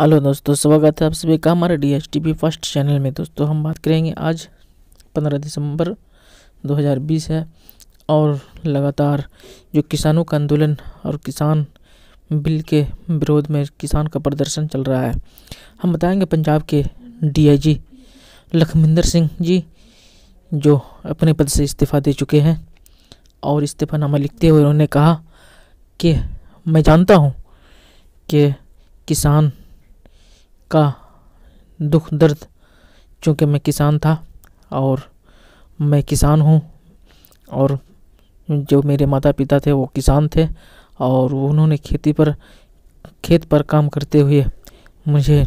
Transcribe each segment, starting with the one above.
hello दोस्तों स्वागत है आप सभी का हमारे D S T first channel में दोस्तों हम बात करेंगे आज 15 दिसंबर 2020 है और लगातार जो किसानों का आंदोलन और किसान बिल के विरोध में किसान का प्रदर्शन चल रहा है हम बताएंगे पंजाब के डीआईजी लखमिंदर सिंह जी जो अपने पद से इस्तीफ़ा दे चुके हैं और इस्तीफ़ानामा लिखते हुए उन्होंने कहा कि मैं जानता हूँ कि किसान का दुख दर्द चूँकि मैं किसान था और मैं किसान हूँ और जो मेरे माता पिता थे वो किसान थे और उन्होंने खेती पर खेत पर काम करते हुए मुझे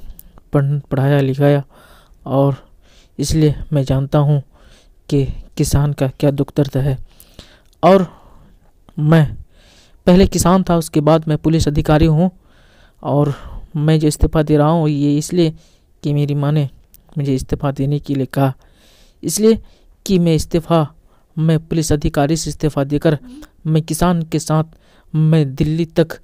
पढ़ पढ़ाया लिखाया और इसलिए मैं जानता हूँ कि किसान का क्या दुख दर्द है और मैं पहले किसान था उसके बाद मैं पुलिस अधिकारी हूँ और मैं जो इस्तीफ़ा दे रहा हूँ ये इसलिए कि मेरी माँ ने मुझे इस्तीफ़ा देने के लिए कहा इसलिए कि मैं इस्तीफ़ा मैं पुलिस अधिकारी से इस्तीफ़ा देकर मैं किसान के साथ मैं दिल्ली तक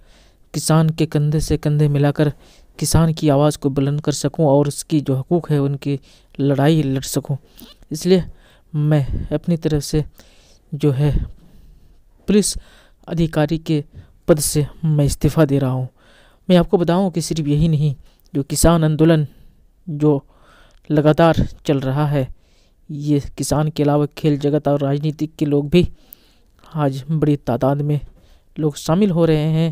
किसान के कंधे से कंधे मिलाकर किसान की आवाज़ को बुलंद कर सकूं और उसकी जो हकूक़ है उनकी लड़ाई लड़ सकूं इसलिए मैं अपनी तरफ से जो है पुलिस अधिकारी के पद से मैं इस्तीफ़ा दे रहा हूँ मैं आपको बताऊं कि सिर्फ यही नहीं जो किसान आंदोलन जो लगातार चल रहा है ये किसान के अलावा खेल जगत और राजनीतिक के लोग भी आज बड़ी तादाद में लोग शामिल हो रहे हैं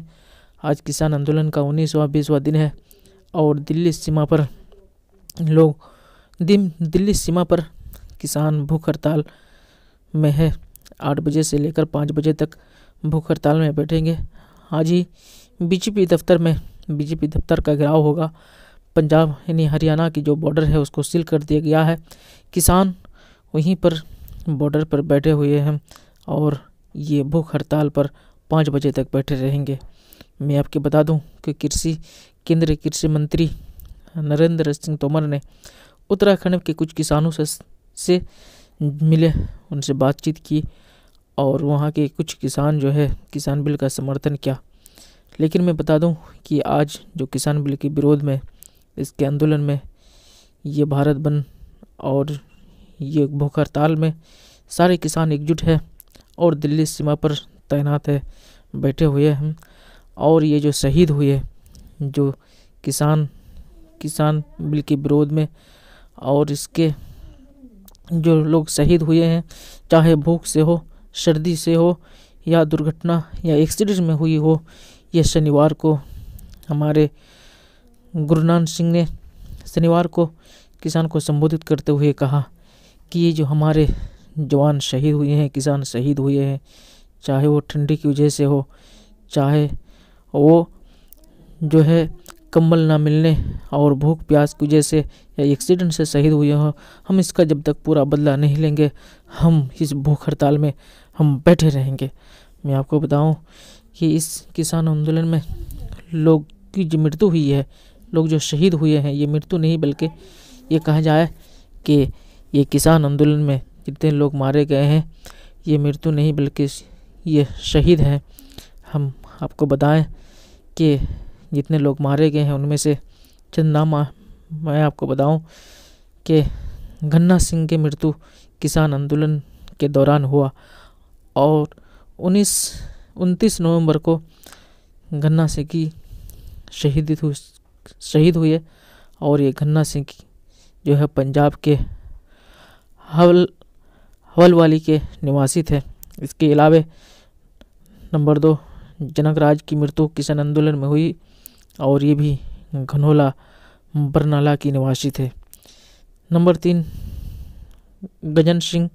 आज किसान आंदोलन का उन्नीसवा बीसवा दिन है और दिल्ली सीमा पर लोग दिन दिल्ली सीमा पर किसान भूख हड़ताल में है आठ बजे से लेकर पाँच बजे तक भूख हड़ताल में बैठेंगे आज ही बीजेपी दफ्तर में बीजेपी दफ्तर का घेराव होगा पंजाब यानी हरियाणा की जो बॉर्डर है उसको सील कर दिया गया है किसान वहीं पर बॉर्डर पर बैठे हुए हैं और ये भूख हड़ताल पर पाँच बजे तक बैठे रहेंगे मैं आपके बता दूं कि कृषि केंद्रीय कृषि मंत्री नरेंद्र सिंह तोमर ने उत्तराखंड के कुछ किसानों से से मिले उनसे बातचीत की और वहाँ के कुछ किसान जो है किसान बिल का समर्थन किया लेकिन मैं बता दूं कि आज जो किसान बिल के विरोध में इसके आंदोलन में ये भारत बंद और ये भूख हड़ताल में सारे किसान एकजुट है और दिल्ली सीमा पर तैनात है बैठे हुए हैं और ये जो शहीद हुए जो किसान किसान बिल के विरोध में और इसके जो लोग शहीद हुए हैं चाहे भूख से हो सर्दी से हो या दुर्घटना या एक्सीडेंट में हुई हो यह शनिवार को हमारे गुरु नानक सिंह ने शनिवार को किसान को संबोधित करते हुए कहा कि ये जो हमारे जवान शहीद हुए हैं किसान शहीद हुए हैं चाहे वो ठंडी की वजह से हो चाहे वो जो है कंबल ना मिलने और भूख प्यास की वजह से या एक्सीडेंट से शहीद हुए हों हम इसका जब तक पूरा बदला नहीं लेंगे हम इस भूख हड़ताल में हम बैठे रहेंगे मैं आपको बताऊं कि इस किसान आंदोलन में लोग की जो मृत्यु हुई है लोग जो शहीद हुए हैं ये मृत्यु नहीं बल्कि ये कहा जाए कि ये किसान आंदोलन में जितने लोग मारे गए हैं ये मृत्यु नहीं बल्कि ये शहीद हैं हम आपको बताएं कि जितने लोग मारे गए हैं उनमें से चंद नाम मैं आपको बताऊं कि गन्ना सिंह की मृत्यु किसान आंदोलन के दौरान हुआ और उन्नीस उनतीस नवंबर को गन्ना सिंह की शहीद हुई शहीद हुई है और ये गन्ना सिंह की जो है पंजाब के हवल हवल वाली के निवासी थे इसके अलावा नंबर दो जनक राज की मृत्यु किसान आंदोलन में हुई और ये भी घनोला बरनाला की निवासी थे नंबर तीन गजन सिंह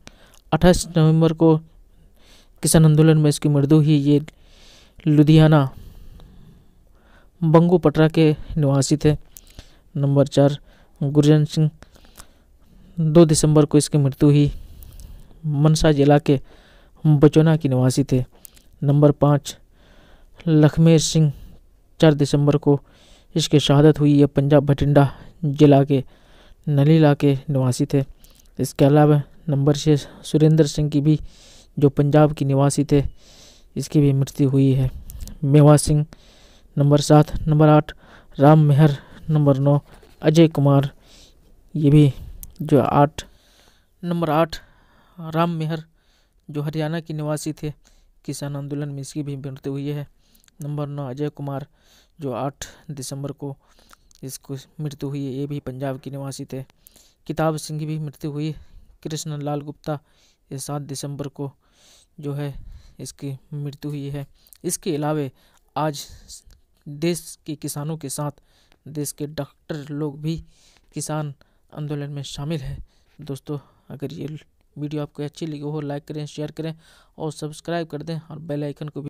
28 नवंबर को किसान आंदोलन में इसकी मृदु ही ये लुधियाना बंगू पटरा के निवासी थे नंबर चार गुरजन सिंह दो दिसंबर को इसकी मृत्यु हुई मनसा जिला के बचोना की निवासी थे नंबर पाँच लखमेर सिंह चार दिसंबर को इसकी शहादत हुई ये पंजाब भटिंडा जिला के नलीला के निवासी थे इसके अलावा नंबर छः सुरेंद्र सिंह की भी जो पंजाब की निवासी थे इसकी भी मृत्यु हुई है मेवा सिंह नंबर सात नंबर आठ राम मेहर नंबर नौ अजय कुमार ये भी जो आठ नंबर आठ राम मेहर जो हरियाणा के निवासी थे किसान आंदोलन में इसकी भी मृत्यु हुई है नंबर नौ अजय कुमार जो आठ दिसंबर को इसको मृत्यु हुई है ये भी पंजाब के निवासी थे किताब सिंह की भी मृत्यु हुई कृष्ण लाल गुप्ता ये सात दिसंबर को जो है इसकी मृत्यु हुई है इसके अलावे आज देश के किसानों के साथ देश के डॉक्टर लोग भी किसान आंदोलन में शामिल है दोस्तों अगर ये वीडियो आपको अच्छी लगी हो लाइक करें शेयर करें और सब्सक्राइब कर दें और बेल आइकन को भी